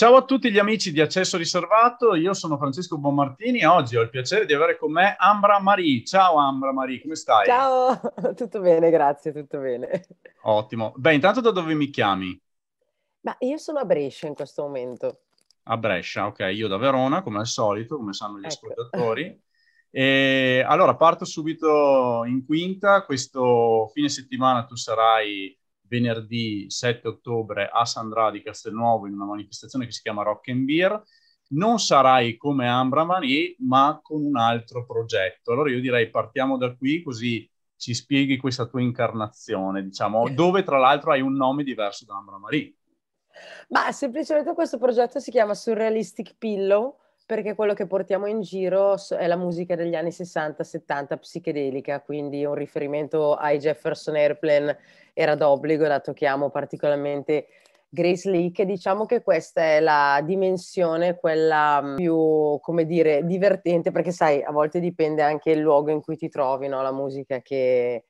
Ciao a tutti gli amici di Accesso Riservato, io sono Francesco Bonmartini e oggi ho il piacere di avere con me Ambra Marie. Ciao Ambra Marie, come stai? Ciao, tutto bene, grazie, tutto bene. Ottimo. Beh, intanto da dove mi chiami? Ma io sono a Brescia in questo momento. A Brescia, ok, io da Verona, come al solito, come sanno gli ecco. ascoltatori. E allora parto subito in quinta, questo fine settimana tu sarai venerdì 7 ottobre a Sandra di Castelnuovo in una manifestazione che si chiama Rock and Beer. Non sarai come Ambra Marie, ma con un altro progetto. Allora io direi partiamo da qui così ci spieghi questa tua incarnazione, diciamo, dove tra l'altro hai un nome diverso da Ambra Marie. Ma semplicemente questo progetto si chiama Surrealistic Pillow perché quello che portiamo in giro è la musica degli anni 60-70 psichedelica, quindi un riferimento ai Jefferson Airplane era d'obbligo, dato che amo particolarmente Grace Lee, che diciamo che questa è la dimensione, quella mm, più, come dire, divertente, perché sai, a volte dipende anche il luogo in cui ti trovi, no? la musica che,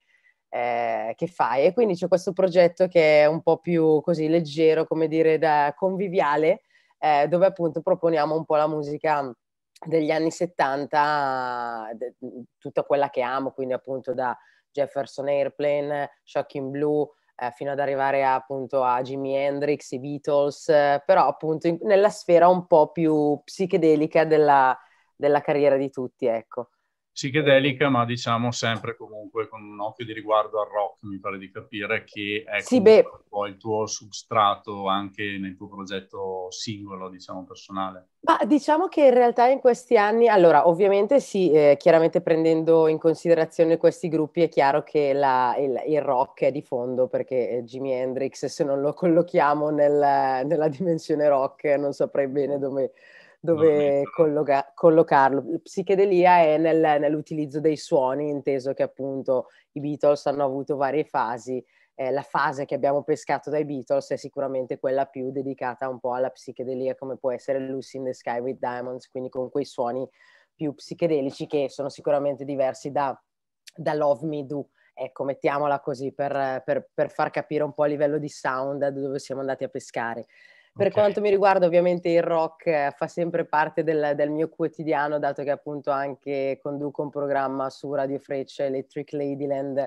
eh, che fai. E quindi c'è questo progetto che è un po' più così leggero, come dire, da conviviale, eh, dove appunto proponiamo un po' la musica degli anni 70, de, tutta quella che amo, quindi appunto da Jefferson Airplane, Shocking Blue, eh, fino ad arrivare a, appunto a Jimi Hendrix, i Beatles, eh, però appunto in, nella sfera un po' più psichedelica della, della carriera di tutti, ecco psichedelica, ma diciamo sempre comunque con un occhio di riguardo al rock, mi pare di capire, che è sì, un po' il tuo substrato anche nel tuo progetto singolo, diciamo, personale. Ma diciamo che in realtà in questi anni, allora ovviamente sì, eh, chiaramente prendendo in considerazione questi gruppi è chiaro che la, il, il, rock è di fondo perché eh, Jimi Hendrix, se non lo collochiamo nel, nella dimensione rock, non saprei bene dove dove colloca- collocarlo. Psichedelia è nel, nell'utilizzo dei suoni, inteso che appunto i Beatles hanno avuto varie fasi. Eh, la fase che abbiamo pescato dai Beatles è sicuramente quella più dedicata un po' alla psichedelia, come può essere Lucy in the Sky with Diamonds, quindi con quei suoni più psichedelici che sono sicuramente diversi da, da Love Me Do ecco, mettiamola così per, per, per, far capire un po' a livello di sound dove siamo andati a pescare. Per okay. quanto mi riguarda, ovviamente il rock eh, fa sempre parte del, del, mio quotidiano, dato che appunto anche conduco un programma su Radio Freccia Electric Ladyland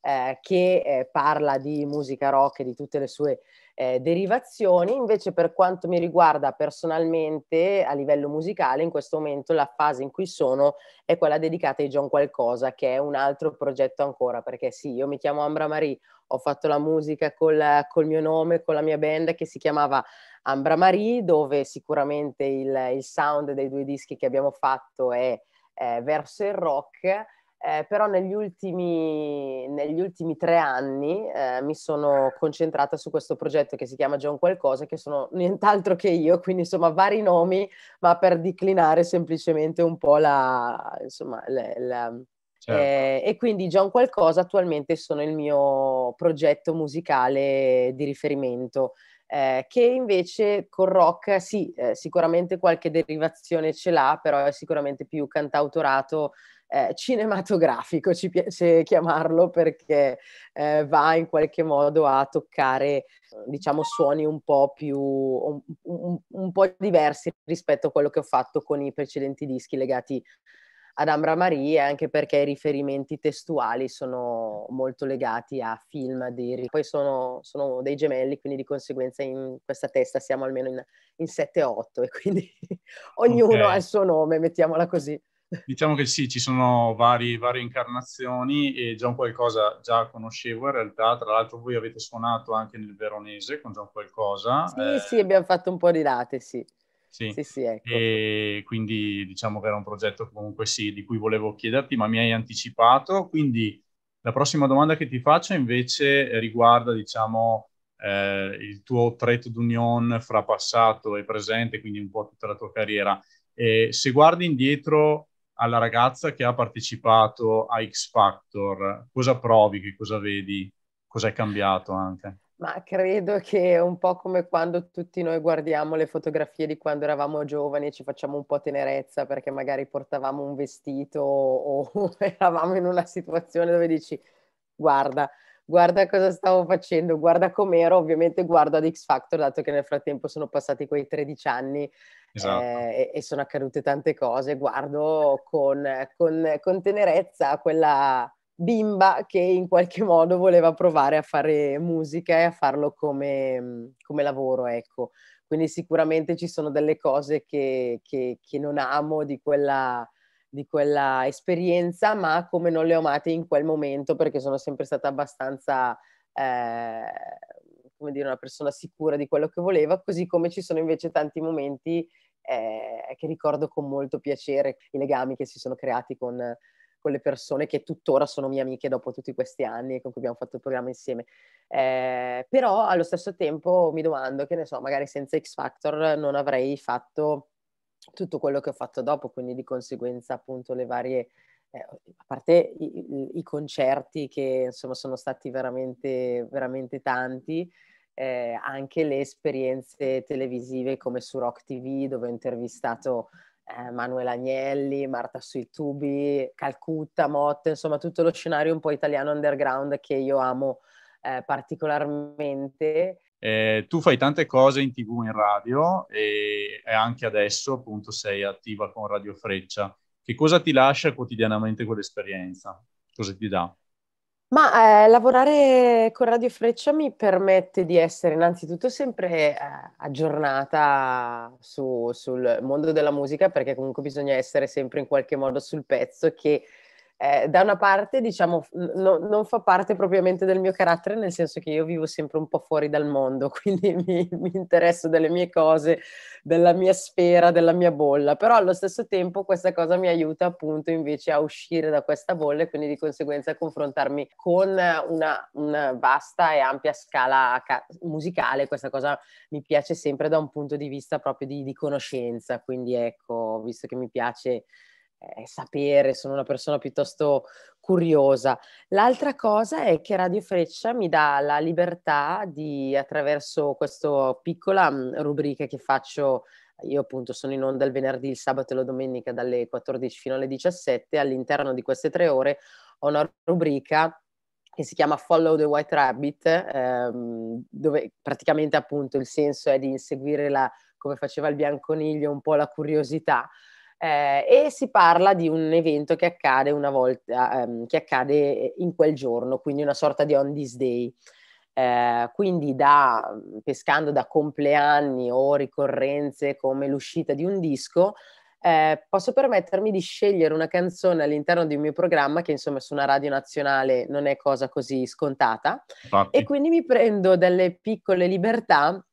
eh, che eh, parla di musica rock e di tutte le sue eh, derivazioni. Invece, per quanto mi riguarda personalmente, a livello musicale, in questo momento la fase in cui sono è quella dedicata ai John Qualcosa, che è un altro progetto ancora, perché sì, io mi chiamo Ambra Marie, ho fatto la musica col, col mio nome, con la mia band che si chiamava Ambra Marie, dove sicuramente il, il sound dei due dischi che abbiamo fatto è eh, verso il rock, eh, però negli ultimi, negli ultimi, tre anni eh, mi sono concentrata su questo progetto che si chiama John Qualcosa, che sono nient'altro che io, quindi insomma vari nomi, ma per declinare semplicemente un po' la... Insomma, la, la certo. eh, e quindi John Qualcosa attualmente sono il mio progetto musicale di riferimento eh, che invece con rock sì, eh, sicuramente qualche derivazione ce l'ha, però è sicuramente più cantautorato eh, cinematografico, ci piace chiamarlo, perché eh, va in qualche modo a toccare, diciamo, suoni un po' più, un, un, un po' diversi rispetto a quello che ho fatto con i precedenti dischi legati ad Ambra Marie anche perché i riferimenti testuali sono molto legati a film di... Poi sono, sono dei gemelli, quindi di conseguenza in questa testa siamo almeno in, in 7-8 e quindi ognuno okay. ha il suo nome, mettiamola così. Diciamo che sì, ci sono vari, varie incarnazioni e già un Qualcosa già conoscevo in realtà, tra l'altro voi avete suonato anche nel veronese con Gian Qualcosa. Sì, eh... sì, abbiamo fatto un po' di date, sì. Sì, sì, sì ecco. E quindi diciamo che era un progetto comunque sì, di cui volevo chiederti, ma mi hai anticipato. Quindi la prossima domanda che ti faccio invece riguarda, diciamo, eh, il tuo trait d'union fra passato e presente, quindi un po' tutta la tua carriera. E se guardi indietro alla ragazza che ha partecipato a X Factor, cosa provi, che cosa vedi, cosa è cambiato anche? Ma credo che è un po' come quando tutti noi guardiamo le fotografie di quando eravamo giovani e ci facciamo un po' tenerezza perché magari portavamo un vestito o eravamo in una situazione dove dici guarda, guarda cosa stavo facendo, guarda com'ero, ovviamente guardo ad X Factor dato che nel frattempo sono passati quei 13 anni esatto. eh, e, e, sono accadute tante cose, guardo con, con, con tenerezza quella, bimba che in qualche modo voleva provare a fare musica e a farlo come, mm, come lavoro, ecco. Quindi sicuramente ci sono delle cose che, che, che non amo di quella, di quella esperienza, ma come non le ho amate in quel momento, perché sono sempre stata abbastanza, eh, come dire, una persona sicura di quello che voleva, così come ci sono invece tanti momenti eh, che ricordo con molto piacere, i legami che si sono creati con quelle persone che tuttora sono mie amiche dopo tutti questi anni con cui abbiamo fatto il programma insieme. Eh, però allo stesso tempo mi domando che ne so, magari senza X Factor non avrei fatto tutto quello che ho fatto dopo, quindi di conseguenza appunto le varie eh, a parte i, i, concerti che insomma sono stati veramente, veramente tanti, eh, anche le esperienze televisive come su Rock TV dove ho intervistato eh, Manuel Agnelli, Marta sui tubi, Calcutta, Motte, insomma tutto lo scenario un po' italiano underground che io amo eh, particolarmente. Eh, tu fai tante cose in tv e in radio e, anche adesso appunto sei attiva con Radio Freccia. Che cosa ti lascia quotidianamente quell'esperienza? Cosa ti dà? Ma eh, lavorare con Radio Freccia mi permette di essere innanzitutto sempre eh, aggiornata su, sul mondo della musica, perché comunque bisogna essere sempre in qualche modo sul pezzo che eh, da una parte, diciamo, no, non fa parte propriamente del mio carattere, nel senso che io vivo sempre un po' fuori dal mondo, quindi mi, mi interesso delle mie cose, della mia sfera, della mia bolla, però allo stesso tempo questa cosa mi aiuta appunto invece a uscire da questa bolla e quindi di conseguenza a confrontarmi con una, una vasta e ampia scala ca- musicale, questa cosa mi piace sempre da un punto di vista proprio di, di conoscenza, quindi ecco, visto che mi piace eh, sapere, sono una persona piuttosto curiosa. L'altra cosa è che Radio Freccia mi dà la libertà di, attraverso questa piccola mm, rubrica che faccio, io appunto sono in onda il venerdì, il sabato e la domenica dalle 14 fino alle 17, all'interno di queste tre ore ho una rubrica che si chiama Follow the White Rabbit, ehm, dove praticamente appunto il senso è di inseguire la, come faceva il bianconiglio, un po' la curiosità, eh, e si parla di un evento che accade una volta, ehm, che accade eh, in quel giorno, quindi una sorta di on this day. Eh, quindi da, pescando da compleanni o ricorrenze come l'uscita di un disco, eh, posso permettermi di scegliere una canzone all'interno di un mio programma che insomma su una radio nazionale non è cosa così scontata Infatti. e quindi mi prendo delle piccole libertà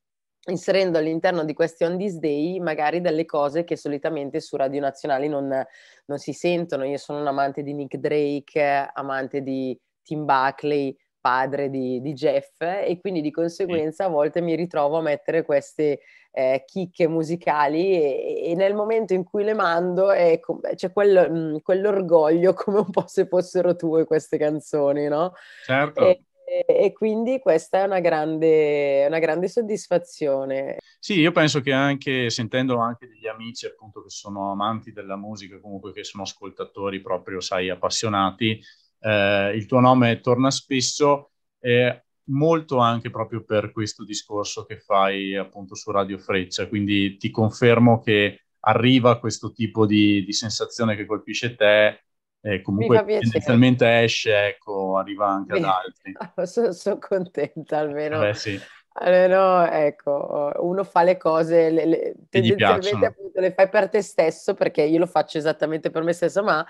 inserendo all'interno di questi On This Day magari delle cose che solitamente su Radio Nazionali non, non si sentono. Io sono un amante di Nick Drake, amante di Tim Buckley, padre di, di, Jeff e quindi di conseguenza a volte mi ritrovo a mettere queste eh, chicche musicali e, e, nel momento in cui le mando è, ecco, c'è quel, mm, quell'orgoglio come un po' se fossero tue queste canzoni, no? Certo. E, e, quindi questa è una grande, una grande soddisfazione. Sì, io penso che anche sentendo anche degli amici appunto che sono amanti della musica, comunque che sono ascoltatori proprio, sai, appassionati, eh, il tuo nome torna spesso. Eh, molto anche proprio per questo discorso che fai appunto su Radio Freccia, quindi ti confermo che arriva questo tipo di, di sensazione che colpisce te eh, comunque tendenzialmente esce, ecco, arriva anche ad altri. sono, sono contenta almeno. Eh beh, sì. Almeno, ecco, uno fa le cose, le, le, tendenzialmente appunto le fai per te stesso, perché io lo faccio esattamente per me stesso, ma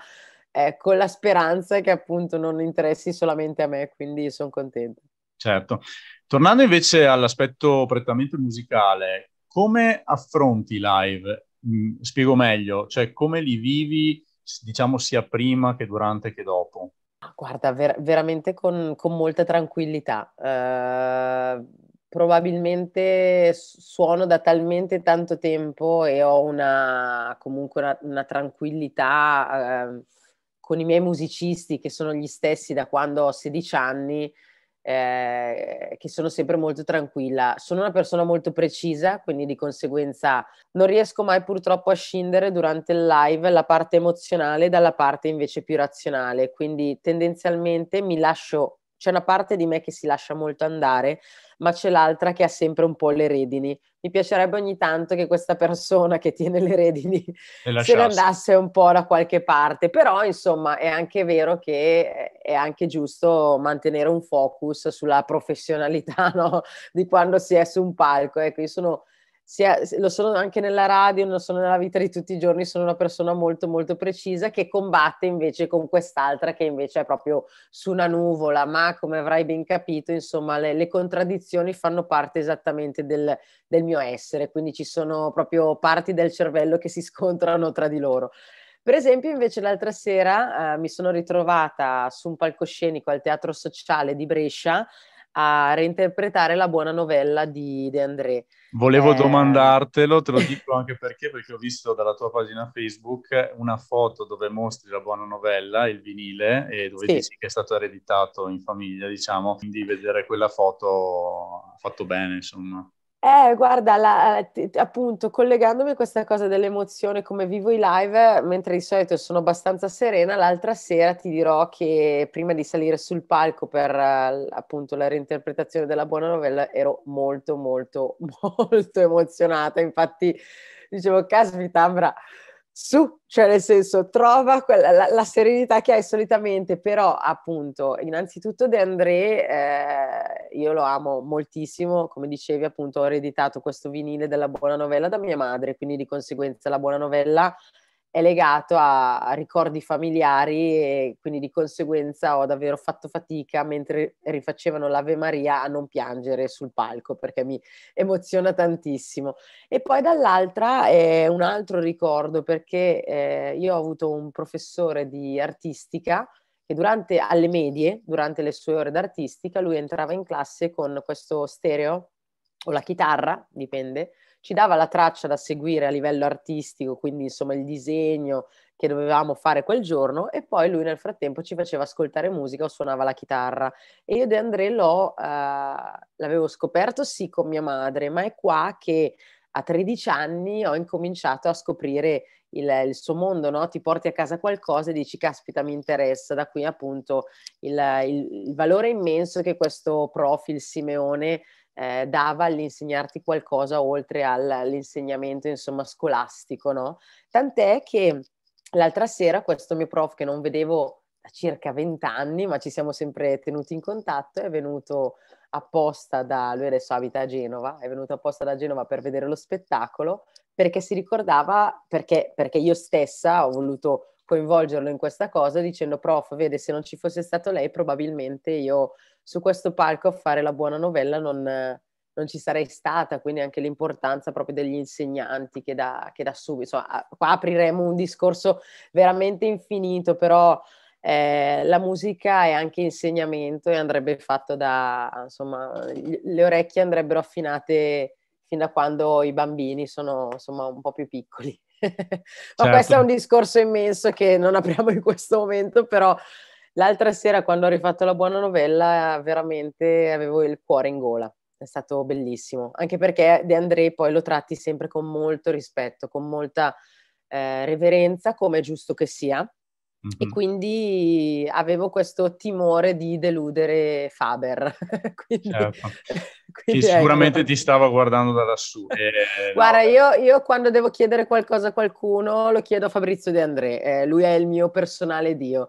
eh, con la speranza che appunto non interessi solamente a me, quindi sono contenta. Certo. Tornando invece all'aspetto prettamente musicale, come affronti i live? Mm, spiego meglio, cioè come li vivi diciamo sia prima che durante che dopo? Ah, guarda, ver- veramente con, con, molta tranquillità. Uh, probabilmente suono da talmente tanto tempo e ho una, comunque una, una tranquillità uh, con i miei musicisti che sono gli stessi da quando ho 16 anni eh, che sono sempre molto tranquilla. Sono una persona molto precisa, quindi di conseguenza non riesco mai purtroppo a scindere durante il live la parte emozionale dalla parte invece più razionale, quindi tendenzialmente mi lascio c'è una parte di me che si lascia molto andare, ma c'è l'altra che ha sempre un po' le redini. Mi piacerebbe ogni tanto che questa persona che tiene le redini le se ne andasse un po' da qualche parte, però insomma è anche vero che è anche giusto mantenere un focus sulla professionalità no? di quando si è su un palco. Ecco, io sono sia, lo sono anche nella radio, lo sono nella vita di tutti i giorni, sono una persona molto molto precisa che combatte invece con quest'altra che invece è proprio su una nuvola, ma come avrai ben capito, insomma, le, le contraddizioni fanno parte esattamente del, del mio essere, quindi ci sono proprio parti del cervello che si scontrano tra di loro. Per esempio, invece, l'altra sera eh, mi sono ritrovata su un palcoscenico al Teatro Sociale di Brescia a reinterpretare la buona novella di De André. Volevo eh... domandartelo, te lo dico anche perché, perché ho visto dalla tua pagina Facebook una foto dove mostri la buona novella, il vinile, e dove sì. dici che è stato ereditato in famiglia, diciamo, quindi vedere quella foto ha fatto bene, insomma. Eh, guarda, la, appunto, collegandomi a questa cosa dell'emozione, come vivo i live, mentre di solito sono abbastanza serena, l'altra sera ti dirò che prima di salire sul palco per eh, appunto la reinterpretazione della buona novella ero molto, molto, molto emozionata. Infatti dicevo, caspita, Ambra su, cioè nel senso trova quella, la, la, serenità che hai solitamente, però appunto innanzitutto De André eh, io lo amo moltissimo, come dicevi appunto ho ereditato questo vinile della buona novella da mia madre, quindi di conseguenza la buona novella è legato a, ricordi familiari e quindi di conseguenza ho davvero fatto fatica mentre rifacevano l'Ave Maria a non piangere sul palco perché mi emoziona tantissimo. E poi dall'altra è un altro ricordo perché eh, io ho avuto un professore di artistica che durante, alle medie, durante le sue ore d'artistica, lui entrava in classe con questo stereo o la chitarra, dipende, ci dava la traccia da seguire a livello artistico, quindi insomma il disegno che dovevamo fare quel giorno e poi lui nel frattempo ci faceva ascoltare musica o suonava la chitarra e io De André l'ho, uh, l'avevo scoperto sì con mia madre, ma è qua che a 13 anni ho incominciato a scoprire il, il, suo mondo, no? ti porti a casa qualcosa e dici caspita mi interessa, da qui appunto il, il, il valore immenso che questo profil Simeone eh, dava all'insegnarti qualcosa oltre all'insegnamento insomma scolastico, no? Tant'è che l'altra sera questo mio prof che non vedevo da circa vent'anni, ma ci siamo sempre tenuti in contatto, è venuto apposta da, lui adesso abita a Genova, è venuto apposta da Genova per vedere lo spettacolo perché si ricordava, perché, perché io stessa ho voluto coinvolgerlo in questa cosa dicendo prof, vede se non ci fosse stato lei probabilmente io su questo palco a fare la buona novella non, non ci sarei stata, quindi anche l'importanza proprio degli insegnanti che da, che da subito, insomma, qua apriremo un discorso veramente infinito, però eh, la musica è anche insegnamento e andrebbe fatto da, insomma, le orecchie andrebbero affinate fin da quando i bambini sono insomma un po' più piccoli. Ma certo. questo è un discorso immenso che non apriamo in questo momento, però L'altra sera quando ho rifatto la buona novella veramente avevo il cuore in gola, è stato bellissimo, anche perché De André poi lo tratti sempre con molto rispetto, con molta eh, reverenza, come è giusto che sia. Mm-hmm. E mhm. quindi avevo questo timore di deludere Faber. quindi, certo. quindi che ecco. sicuramente ecco. ti stava guardando da lassù. E, eh, Guarda, no. io, io, quando devo chiedere qualcosa a qualcuno lo chiedo a Fabrizio De André, eh, lui è il mio personale dio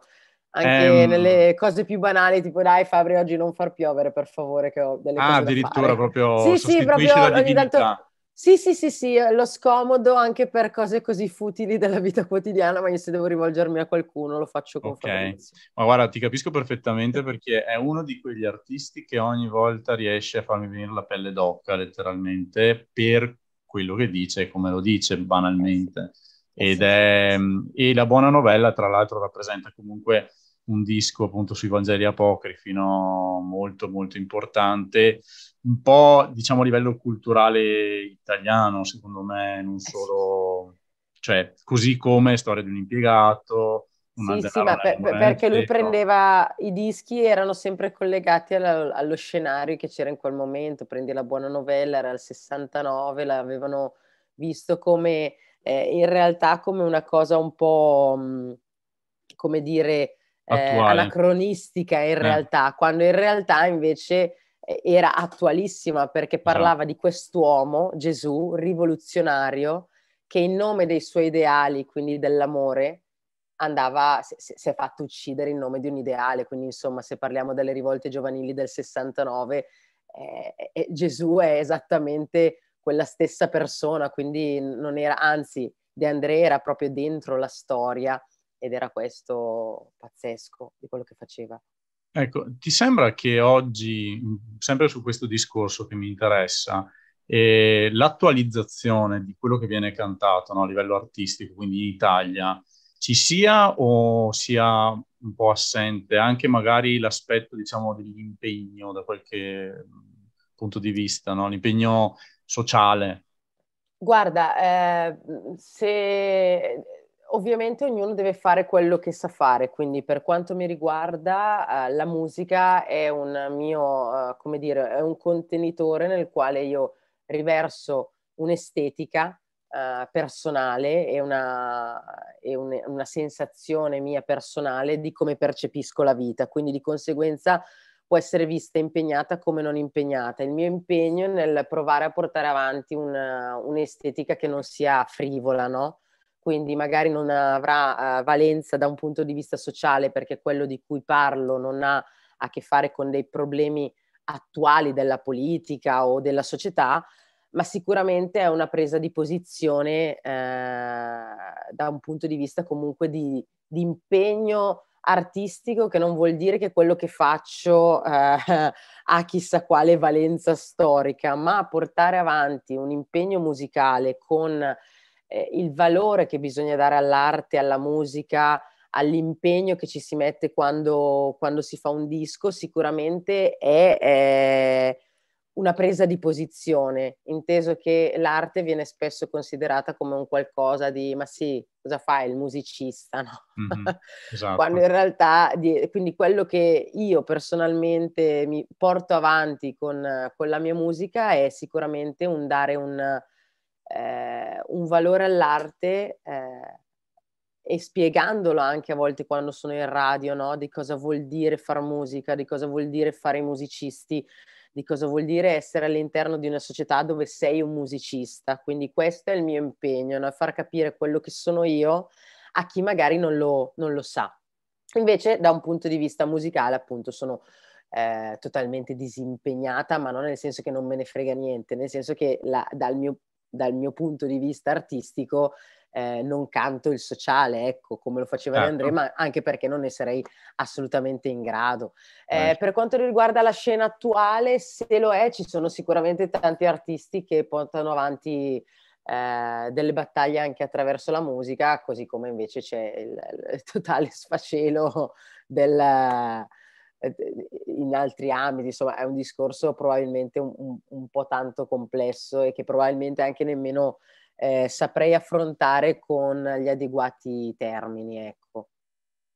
anche um, nelle cose più banali, tipo dai Fabri oggi non far piovere per favore che ho delle ah, cose addirittura proprio sì, sì, proprio ogni tanto, sì, sì, sì, sì, lo scomodo anche per cose così futili della vita quotidiana, ma io se devo rivolgermi a qualcuno lo faccio con okay. Fabrizio. Ma guarda, ti capisco perfettamente perché è uno di quegli artisti che ogni volta riesce a farmi venire la pelle d'occa letteralmente per quello che dice e come lo dice banalmente. Eh Ed eh è, eh mm, e la buona novella, tra l'altro, rappresenta comunque un disco appunto sui Vangeli apocrifi, no? molto molto importante, un po' diciamo a livello culturale italiano, secondo me, non eh solo, cioè così come Storia di un impiegato. Una sì, sì, ma per, perché lui ecco. prendeva i dischi erano sempre collegati alla, allo scenario che c'era in quel momento, prendi la buona novella, era il 69, l'avevano visto come eh, in realtà come una cosa un po' mh, mm, come dire eh, anacronistica in eh. realtà, quando in realtà invece eh, era attualissima perché parlava ah. di quest'uomo, Gesù, rivoluzionario, che in nome dei suoi ideali, quindi dell'amore, andava, si, si, è fatto uccidere in nome di un ideale, quindi insomma se parliamo delle rivolte giovanili del 69, eh, eh, Gesù è esattamente quella stessa persona, quindi non era, anzi De André era proprio dentro la storia ed era questo pazzesco di quello che faceva. Ecco, ti sembra che oggi, mm, sempre su questo discorso che mi interessa, eh, l'attualizzazione di quello che viene cantato no, a livello artistico, quindi in Italia, ci sia o sia un po' assente anche magari l'aspetto diciamo dell'impegno da qualche mm, punto di vista, no? l'impegno sociale? Guarda, eh, se ovviamente ognuno deve fare quello che sa fare, quindi per quanto mi riguarda eh, la musica è un mio, eh, come dire, è un contenitore nel quale io riverso un'estetica eh, personale e, una, e un, una sensazione mia personale di come percepisco la vita, quindi di conseguenza può essere vista impegnata come non impegnata. Il mio impegno è nel provare a portare avanti una, un'estetica che non sia frivola, no? quindi magari non avrà uh, valenza da un punto di vista sociale perché quello di cui parlo non ha a che fare con dei problemi attuali della politica o della società, ma sicuramente è una presa di posizione eh, da un punto di vista comunque di, di, impegno artistico che non vuol dire che quello che faccio eh, ha chissà quale valenza storica, ma portare avanti un impegno musicale con eh, il valore che bisogna dare all'arte, alla musica, all'impegno che ci si mette quando, quando si fa un disco, sicuramente è, è una presa di posizione, inteso che l'arte viene spesso considerata come un qualcosa di ma sì, cosa fa il musicista? No? Mm-hmm, esatto. Quando in realtà, quindi quello che io personalmente mi porto avanti con, con la mia musica è sicuramente un dare un, eh, un valore all'arte eh, e spiegandolo anche a volte quando sono in radio, no? di cosa vuol dire far musica, di cosa vuol dire fare i musicisti, di cosa vuol dire essere all'interno di una società dove sei un musicista. Quindi questo è il mio impegno, no? far capire quello che sono io a chi magari non lo, non lo sa. Invece da un punto di vista musicale appunto sono eh, totalmente disimpegnata, ma non nel senso che non me ne frega niente, nel senso che la, dal mio dal mio punto di vista artistico eh, non canto il sociale, ecco, come lo faceva certo. Andrea, ma anche perché non ne sarei assolutamente in grado. Eh, eh. Per quanto riguarda la scena attuale, se lo è, ci sono sicuramente tanti artisti che portano avanti eh, delle battaglie anche attraverso la musica, così come invece c'è il, il totale sfacelo del eh, eh, in altri ambiti, insomma è un discorso probabilmente un, un, un po' tanto complesso e che probabilmente anche nemmeno eh, saprei affrontare con gli adeguati termini, ecco.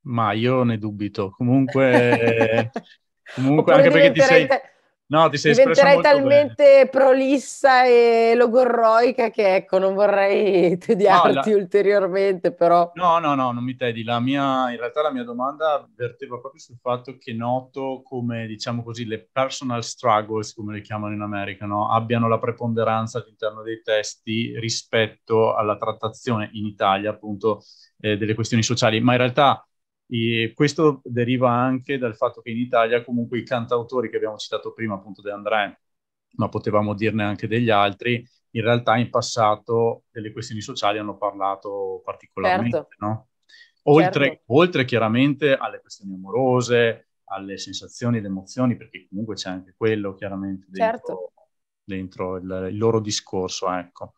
Ma io ne dubito, comunque, comunque anche perché ti sei... Te No, ti sei Diventerei talmente bene. prolissa e logorroica che ecco, non vorrei tediarti no, la... ulteriormente, però... No, no, no, non mi tedi. La mia... In realtà la mia domanda verteva proprio sul fatto che noto come, diciamo così, le personal struggles, come le chiamano in America, no? abbiano la preponderanza all'interno dei testi rispetto alla trattazione in Italia, appunto, eh, delle questioni sociali. Ma in realtà e questo deriva anche dal fatto che in Italia comunque i cantautori che abbiamo citato prima, appunto De André, ma potevamo dirne anche degli altri, in realtà in passato delle questioni sociali hanno parlato particolarmente, certo. no? Oltre, certo. oltre chiaramente alle questioni amorose, alle sensazioni ed emozioni, perché comunque c'è anche quello chiaramente dentro, certo. dentro il, il, loro discorso, ecco.